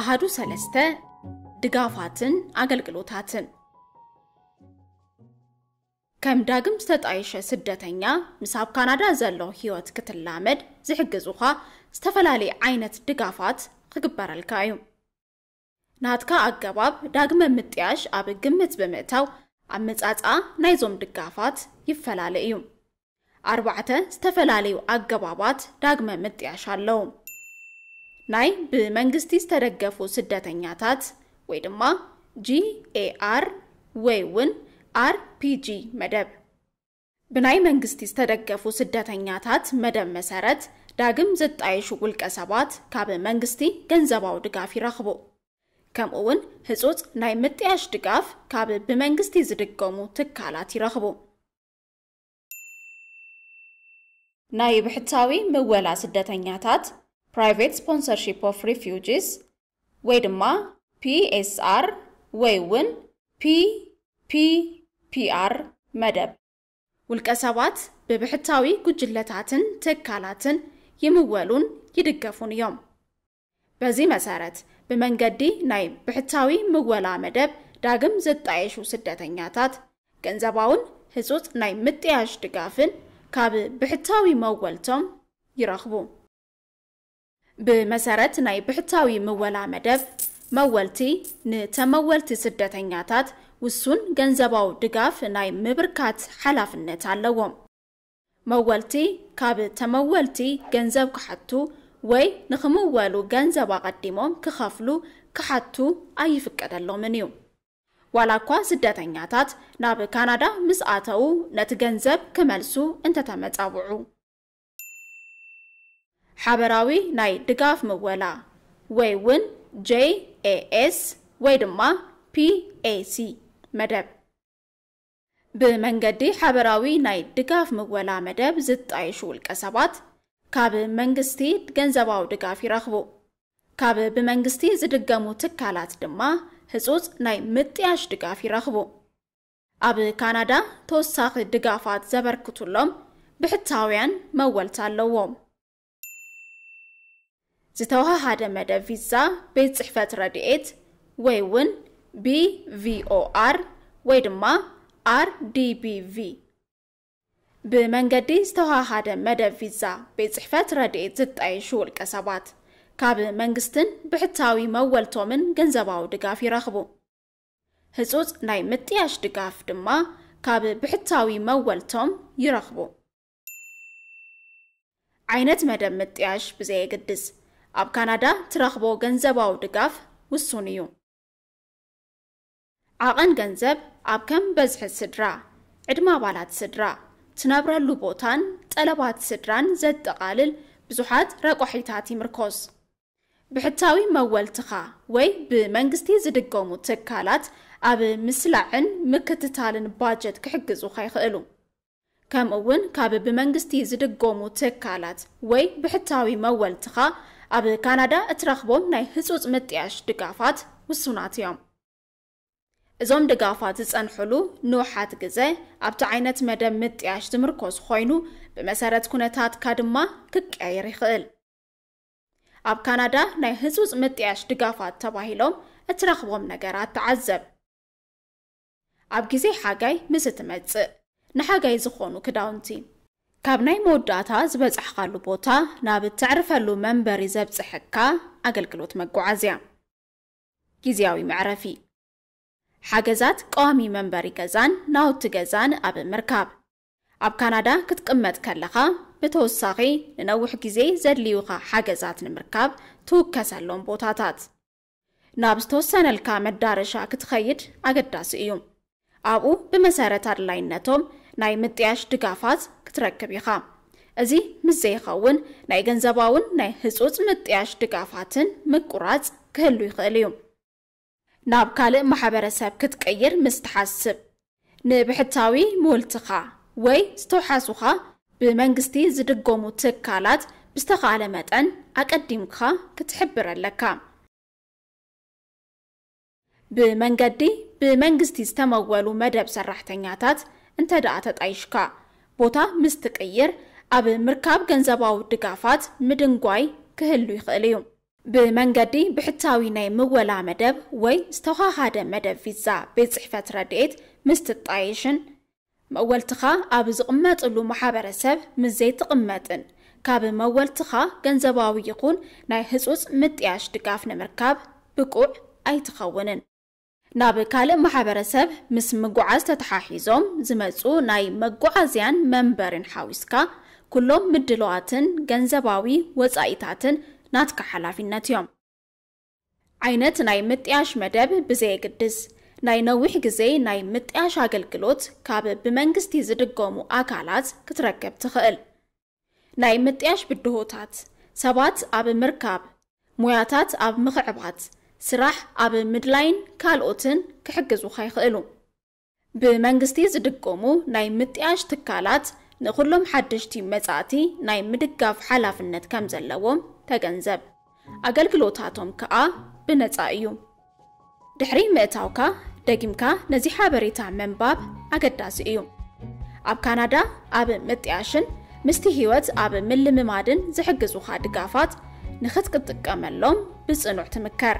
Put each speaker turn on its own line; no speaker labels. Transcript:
አሃዱ ሰለስተ ድጋፋትን አገልግሎታትን ከም ዳግም ዝተጣየሸ ስደተኛ ምሳብ ካናዳ ዘሎ ህይወት ክትላመድ ዝሕግዙኻ ዝተፈላለየ ዓይነት ድጋፋት ክግበረልካ እዩ ናትካ ኣገባብ ዳግመ ምጥያሽ ኣብ ግምት ብምእታው ኣብ መጻፃ ናይዞም ድጋፋት ይፈላለ እዩ ኣርባዕተ ዝተፈላለዩ ኣገባባት ዳግመ ምጥያሽ ኣለዉ ናይ ብመንግስቲ ዝተደገፉ ስደተኛታት ወይ ድማ ጂኤአር ወይ እውን አርፒጂ መደብ ብናይ መንግስቲ ዝተደገፉ ስደተኛታት መደብ መሰረት ዳግም ዘጣየሹ ውልቀ ሰባት ካብ መንግስቲ ገንዘባዊ ድጋፍ ይረኽቡ ከምኡ እውን ህፁፅ ናይ ምጥያሽ ድጋፍ ካብ ብመንግስቲ ዝድገሙ ትካላት ይረኽቡ ናይ ብሕታዊ ምወላ ስደተኛታት ፕራይቬት ስፖንሰርሺፕ ኦፍ ሪፊውጂስ ወይ ድማ ፒኤስአር ወይ እውን ፒፒፒአር መደብ ውልቀ ሰባት ብብሕታዊ ጉጅለታትን ትካላትን ይምወሉን ይድገፉን እዮም በዚ መሰረት ብመንገዲ ናይ ብሕታዊ ምወላ መደብ ዳግም ዘጣየሹ ስደተኛታት ገንዘባውን ህፁፅ ናይ ምጥያሽ ድጋፍን ካብ ብሕታዊ መወልቶም ይረኽቡ ብመሰረት ናይ ብሕታዊ ምወላ መደብ መወልቲ ንተመወልቲ ስደተኛታት ውሱን ገንዘባዊ ድጋፍ ናይ ምብርካት ሓላፍነት ኣለዎም መወልቲ ካብ ተመወልቲ ገንዘብ ክሓቱ ወይ ንኽምወሉ ገንዘብ ኣቐዲሞም ክኸፍሉ ክሓቱ ኣይፍቀደሎምን እዩ ዋላ እኳ ስደተኛታት ናብ ካናዳ ምስኣተዉ ነቲ ገንዘብ ክመልሱ እንተተመጻውዑ ሓበራዊ ናይ ድጋፍ ምወላ ወይ እውን ጄኤኤስ ወይ ድማ ፒኤሲ መደብ ብመንገዲ ሓበራዊ ናይ ድጋፍ ምወላ መደብ ዝጣየሹ ውልቀ ሰባት ካብ መንግስቲ ገንዘባዊ ድጋፍ ይረኽቡ ካብ ብመንግስቲ ዝድገሙ ትካላት ድማ ህፁፅ ናይ ምጥያሽ ድጋፍ ይረኽቡ ኣብ ካናዳ ተወሳኺ ድጋፋት ዘበርክቱሎም ብሕታውያን መወልቲ ኣለዎም ዝተዋሃደ መደብ ቪዛ ቤት ፅሕፈት ረድኤት ወይ እውን ቢቪኦኣር ወይ ድማ ኣርዲቢቪ ብመንገዲ ዝተዋሃደ መደብ ቪዛ ቤት ፅሕፈት ረድኤት ዝጣየሹ ውልቀ ሰባት ካብ መንግስትን ብሕታዊ መወልቶምን ገንዘባዊ ድጋፍ ይረኽቡ ህፁፅ ናይ ምጥያሽ ድጋፍ ድማ ካብ ብሕታዊ መወልቶም ይረኽቡ ዓይነት መደብ ምጥያሽ ብዘየግድስ ኣብ ካናዳ ትረኽቦ ገንዘባዊ ድጋፍ ውሱን እዩ ዓቐን ገንዘብ ኣብ ከም በዝሒ ስድራ ዕድማ ኣባላት ስድራ ትነብረሉ ቦታን ጠለባት ስድራን ዘጠቓልል ብዙሓት ረቆሒታት ይምርኮስ ብሕታዊ መወልትኻ ወይ ብመንግስቲ ዝድገሙ ትካላት ኣብ ምስላዕን ምክትታልን ባጀት ክሕግዙካ ይኽእሉ ከምኡ እውን ካብ ብመንግስቲ ዝድገሙ ትካላት ወይ ብሕታዊ መወልትኻ ኣብ ካናዳ እትረኽቦም ናይ ህፁፅ ምጥያሽ ድጋፋት ውሱናት እዮም እዞም ድጋፋት ዝፀንሕሉ ንውሓት ግዜ ኣብቲ ዓይነት መደብ ምጥያሽ ዝምርኮስ ኮይኑ ብመሰረት ኩነታትካ ድማ ክቀየር ይኽእል ኣብ ካናዳ ናይ ህፁፅ ምጥያሽ ድጋፋት ተባሂሎም እትረኽቦም ነገራት ተዓዘብ ኣብ ግዜ ሓጋይ ምስ እትመፅእ ንሓጋይ ዝኾኑ ክዳውንቲ ካብ ናይ መወዳእታ ዝበፅሕኻሉ ቦታ ናብ እትዕርፈሉ መንበሪ ዘብፅሐካ ኣገልግሎት መጓዓዝያ ግዜያዊ መዕረፊ ሓገዛት ቀዋሚ መንበሪ ገዛን ናውቲ ገዛን ኣብ ምርካብ ኣብ ካናዳ ክትቅመጥ ከለኻ ብተወሳኺ ንነዊሕ ግዜ ዘድልዩኻ ሓገዛት ንምርካብ ትውከሰሎም ቦታታት ናብ ዝተወሰነልካ መዳረሻ ክትኸይድ ኣገዳሲ እዩ ኣብኡ ብመሰረት ኣድላይነቶም ናይ ምጥያሽ ድጋፋት ክትረክብ ኢኻ እዚ ምስ ዘይኸውን ናይ ገንዘባውን ናይ ህፁፅ ምጥያሽ ድጋፋትን ምቁራፅ ክህሉ ይኽእል እዩ ናብ ካልእ ማሕበረሰብ ክትቀይር ምስ ትሓስብ ንብሕታዊ ምውልትኻ ወይ ዝተውሓሱኻ ብመንግስቲ ዝድጎሙ ትካላት ብዝተኻለ መጠን ኣቀዲምካ ክትሕብር ኣለካ ብመንገዲ ብመንግስቲ ዝተመወሉ መደብ ሰራሕተኛታት እንተ ደኣ ተጣይሽካ ቦታ ምስ ትቅይር ኣብ ምርካብ ገንዘባዊ ድጋፋት ምድንጓይ ክህሉ ይኽእል እዩ ብመንገዲ ብሕታዊ ናይ ምወላ መደብ ወይ ዝተዋሃደ መደብ ቪዛ ቤት ፅሕፈት ረድኤት ምስ ትጣይሽን መወልትኻ ኣብ ዝቕመጥሉ ማሕበረሰብ ምዘይትቕመጥን ካብ መወልትኻ ገንዘባዊ ይኹን ናይ ህፁፅ ምጥያሽ ድጋፍ ንምርካብ ብቁዕ ኣይትኸውንን ናብ ካልእ ማሕበረሰብ ምስ ምጉዓዝ ተተሓሒዞም ዝመፁ ናይ መጓዓዝያን መንበርን ሓዊስካ ኩሎም ምድለዋትን ገንዘባዊ ወፃኢታትን ናትካ ሓላፊነት እዮም ዓይነት ናይ ምጥያሽ መደብ ብዘየግድስ ናይ ነዊሕ ግዜ ናይ ምጥያሽ ኣገልግሎት ካብ ብመንግስቲ ዝድገሙ ኣካላት ክትረከብ ትኽእል ናይ ምጥያሽ ብድሆታት ሰባት ኣብ ምርካብ ሙያታት ኣብ ምኽዕባት ስራሕ ኣብ ምድላይን ካልኦትን ክሕግዙካ ይኽእሉ ብመንግስቲ ዝድቀሙ ናይ ምጥያሽ ትካላት ንኩሎም ሓደሽቲ መጻእቲ ናይ ምድጋፍ ሓላፍነት ከም ዘለዎም ተገንዘብ ኣገልግሎታቶም ከዓ ብነፃ እዩ ድሕሪ ምእታውካ ደጊምካ ነዚ ሓበሬታ መንባብ ኣገዳሲ እዩ ኣብ ካናዳ ኣብ ምጥያሽን ምስቲ ህይወት ኣብ ምልምማድን ዝሕግዙካ ድጋፋት ንኽትክጥቀመሎም ብፅኑዕ ትምከር